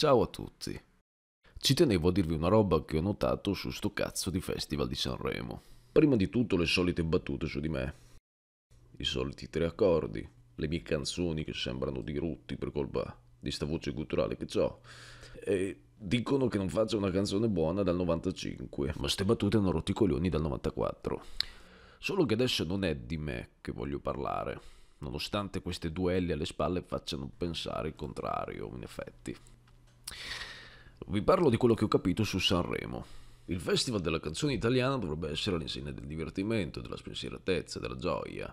Ciao a tutti. Ci tenevo a dirvi una roba che ho notato su sto cazzo di Festival di Sanremo. Prima di tutto le solite battute su di me. I soliti tre accordi, le mie canzoni che sembrano di rutti per colpa di sta voce culturale che ho. E dicono che non faccio una canzone buona dal 95, ma ste battute hanno rotto i coglioni dal 94. Solo che adesso non è di me che voglio parlare, nonostante queste duelli alle spalle facciano pensare il contrario, in effetti. Vi parlo di quello che ho capito su Sanremo. Il Festival della canzone italiana dovrebbe essere l'insegna del divertimento, della spensieratezza, della gioia.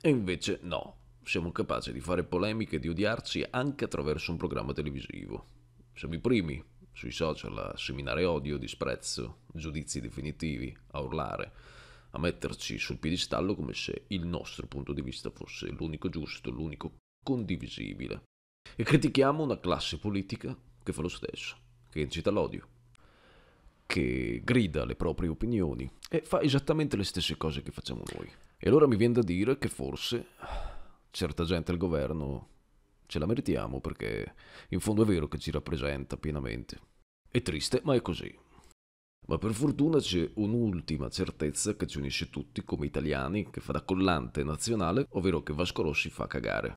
E invece no, siamo capaci di fare polemiche e di odiarci anche attraverso un programma televisivo. Siamo i primi sui social a seminare odio, disprezzo, giudizi definitivi, a urlare, a metterci sul piedistallo come se il nostro punto di vista fosse l'unico giusto, l'unico condivisibile. E critichiamo una classe politica che fa lo stesso, che incita l'odio, che grida le proprie opinioni e fa esattamente le stesse cose che facciamo noi. E allora mi viene da dire che forse certa gente al governo ce la meritiamo perché in fondo è vero che ci rappresenta pienamente. È triste, ma è così. Ma per fortuna c'è un'ultima certezza che ci unisce tutti come italiani, che fa da collante nazionale, ovvero che Vasco Rossi fa cagare.